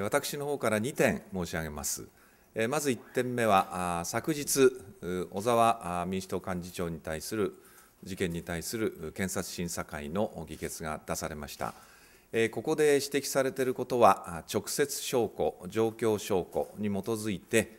私の方から2点申し上げます。まず1点目は、昨日、小沢民主党幹事長に対する事件に対する検察審査会の議決が出されました。ここで指摘されていることは、直接証拠、状況証拠に基づいて、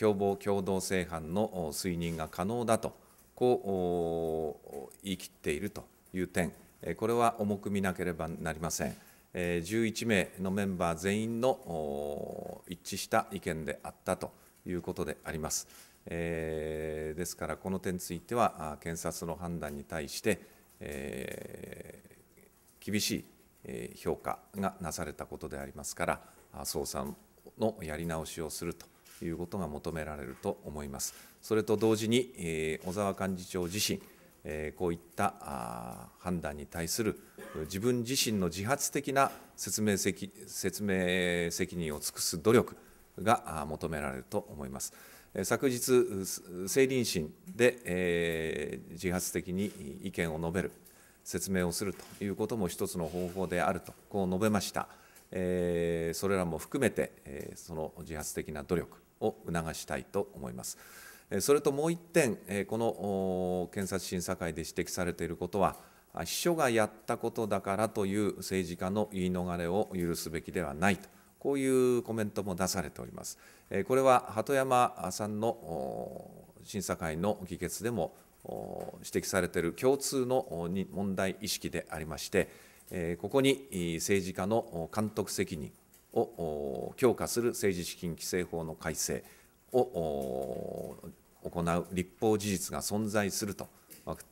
共謀共同正犯の推認が可能だと、こう言い切っているという点、これは重く見なければなりません。11名のメンバー全員の一致した意見であったということであります。えですから、この点については、検察の判断に対して、え厳しい評価がなされたことでありますから、捜査のやり直しをするということが求められると思います。それと同時に、え小沢幹事長自身えこういった判断に対する自分自身の自発的な説明責説明責任を尽くす努力が求められると思います。昨日、政倫審で、え自発的に意見を述べる、説明をするということも一つの方法であると、こう述べました。えそれらも含めて、えその自発的な努力を促したいと思います。それともう1点、この検察審査会で指摘されていることは、秘書がやったことだからという政治家の言い逃れを許すべきではないと、こういうコメントも出されております。これは鳩山さんの審査会の議決でも指摘されている共通の問題意識でありまして、ここに政治家の監督責任を強化する政治資金規正法の改正、を行う立法事実が存在すると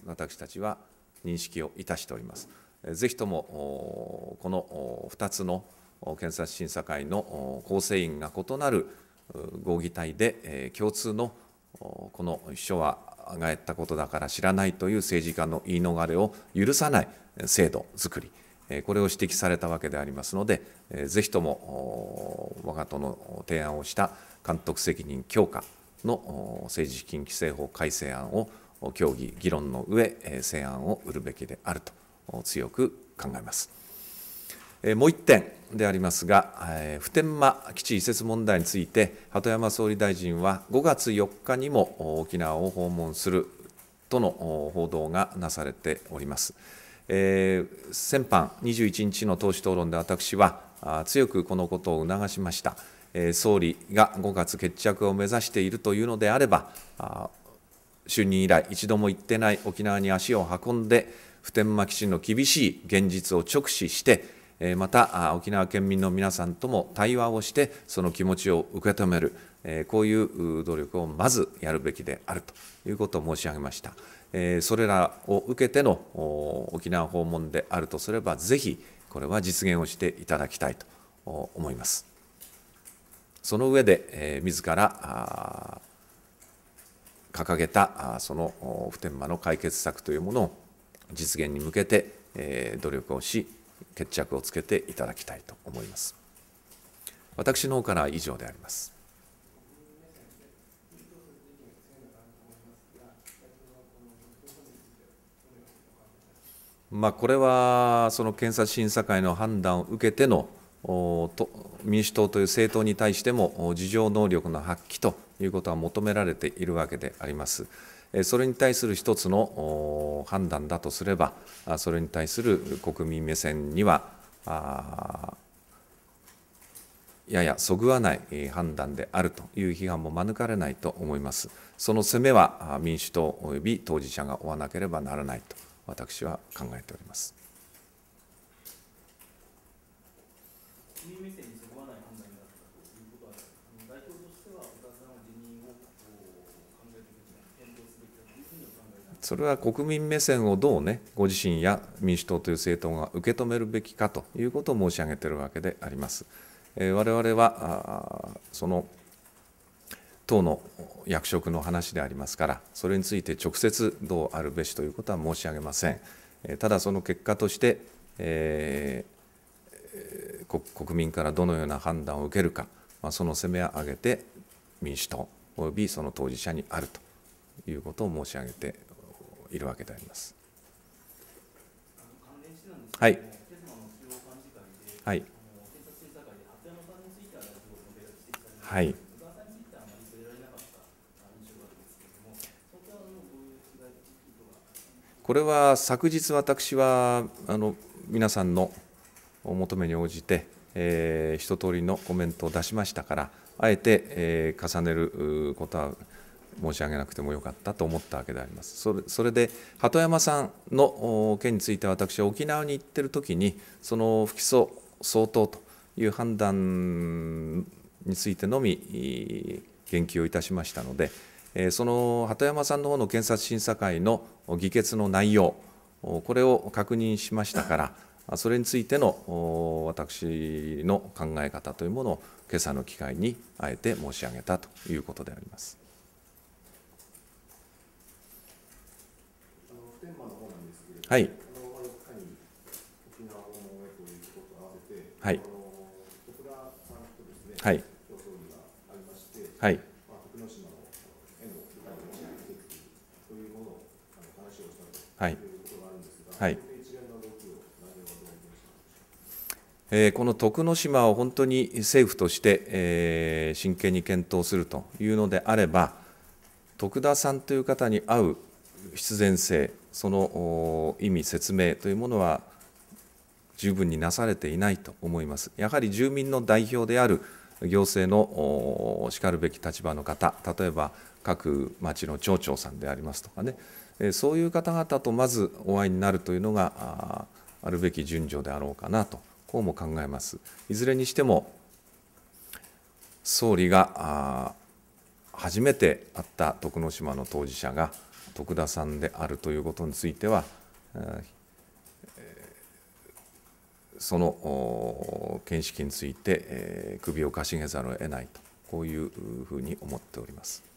私たちは認識をいたしております。ぜひともこの2つの検察審査会の構成員が異なる合議体で共通のこの秘書はあがったことだから知らないという政治家の言い逃れを許さない制度づくりこれを指摘されたわけでありますので、ぜひとも我が党の提案をした監督責任強化の政治資金規正法改正案を協議、議論の上、成案を売るべきであると強く考えます。もう1点でありますが、普天間基地移設問題について、鳩山総理大臣は5月4日にも沖縄を訪問するとの報道がなされております。えー、先般21日の党首討論で私は強くこのことを促しました、えー、総理が5月決着を目指しているというのであれば就任以来一度も行ってない沖縄に足を運んで普天間基地の厳しい現実を直視してえまた沖縄県民の皆さんとも対話をしてその気持ちを受け止める、えこういう努力をまずやるべきであるということを申し上げました、えそれらを受けての沖縄訪問であるとすれば、ぜひこれは実現をしていただきたいと思います。その上で、え自ら掲げたその普天間の解決策というものを実現に向けて、え努力をし、決着をつけていただきたいと思います。私の方からは以上であります。まあ、これはその検察審査会の判断を受けての民主党という政党に対しても自浄能力の発揮ということは求められているわけであります。それに対する一つの判断だとすれば、それに対する国民目線には、ややそぐわない判断であるという批判も免れないと思います。その責めは民主党及び当事者が負わなければならないと私は考えております。それは国民目線をどうね、ご自身や民主党という政党が受け止めるべきかということを申し上げているわけであります。えー、我々はその党の役職の話でありますから、それについて直接どうあるべしということは申し上げません。ただ、その結果として、えー、国民からどのような判断を受けるか、まあ、その責め上げて民主党およびその当事者にあるということを申し上げているわけであります。すはい。はい。はい。これは昨日私はあの皆さんのお求めに応じて、えー、一通りのコメントを出しましたからあえて、えー、重ねることは申し上げなくてもよかったと思ったわけであります。それそれで鳩山さんの件について私は沖縄に行ってる時にその不起訴相当という判断についてのみ言及をいたしましたので。えその鳩山さんの方の検察審査会の議決の内容、これを確認しましたから、それについての私の考え方というものを、今朝の機会にあえて申し上げたということであります。はい。はい。はい。はい。はい。えー、この徳之島を本当に政府として、えー、真剣に検討するというのであれば、徳田さんという方に合う必然性、その意味、説明というものは十分になされていないと思います。やはり住民の代表である行政のしかるべき立場の方、例えば各町の町長さんでありますとかね、そういう方々とまずお会いになるというのがあるべき順序であろうかなとこうも考えます。いずれにしても総理が初めて会った徳之島の当事者が徳田さんであるということについてはその見識について首をかしげざるを得ないとこういうふうに思っております。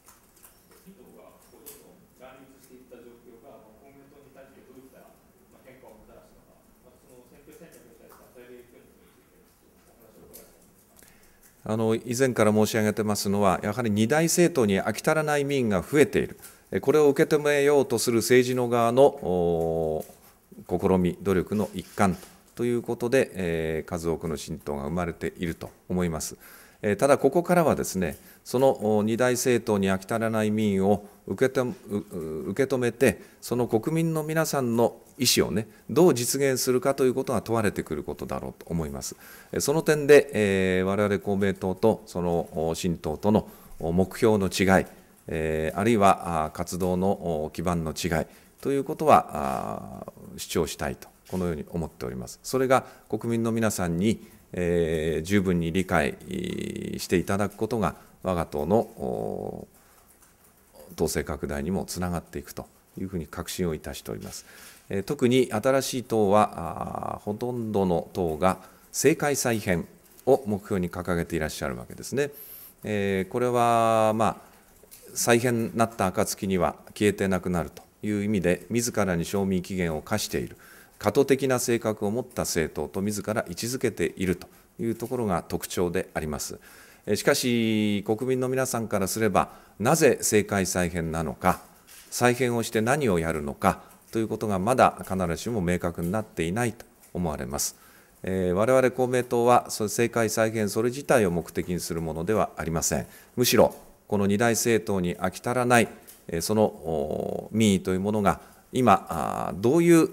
あの以前から申し上げてますのは、やはり二大政党に飽き足らない民が増えている、これを受け止めようとする政治の側の試み、努力の一環ということで、えー、数多くの新党が生まれていると思います。えー、ただ、ここからはですね、その二大政党に飽き足らない民意を受け止めて、その国民の皆さんの意思をね、どう実現するかということが問われてくることだろうと思います。その点で、えー、我々公明党とその新党との目標の違い、えー、あるいは活動の基盤の違いということは主張したいと、このように思っております。それが国民の皆さんに、えー、十分に理解していただくことが我が党の党勢拡大にもつながっていくというふうに確信をいたしております。特に新しい党は、ほとんどの党が政界再編を目標に掲げていらっしゃるわけですね。えこれは、まあ、再編なった暁には消えてなくなるという意味で、自らに賞味期限を課している、過渡的な性格を持った政党と自ら位置づけているというところが特徴であります。しかし、国民の皆さんからすれば、なぜ政界再編なのか、再編をして何をやるのかということがまだ必ずしも明確になっていないと思われます。えー、我々公明党は、政界再編それ自体を目的にするものではありません。むしろ、この二大政党に飽き足らない、その民意というものが、今、どういう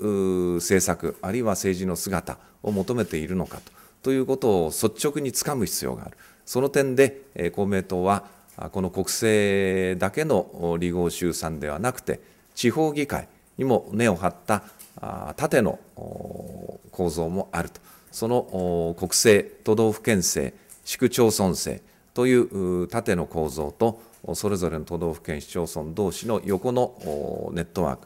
政策、あるいは政治の姿を求めているのかとということを率直につかむ必要がある。その点で公明党はこの国政だけの離合集散ではなくて地方議会にも根を張った縦の構造もあるとその国政都道府県政市区町村政という縦の構造とそれぞれの都道府県市町村同士の横のネットワー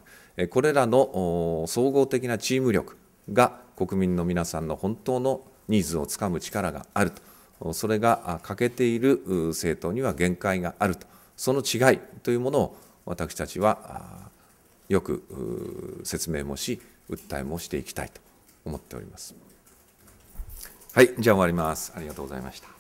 クこれらの総合的なチーム力が国民の皆さんの本当のニーズをつかむ力があるとそれが欠けている政党には限界があるとその違いというものを私たちはよく説明もし訴えもしていきたいと思っております。はい、じゃあ終わります。ありがとうございました。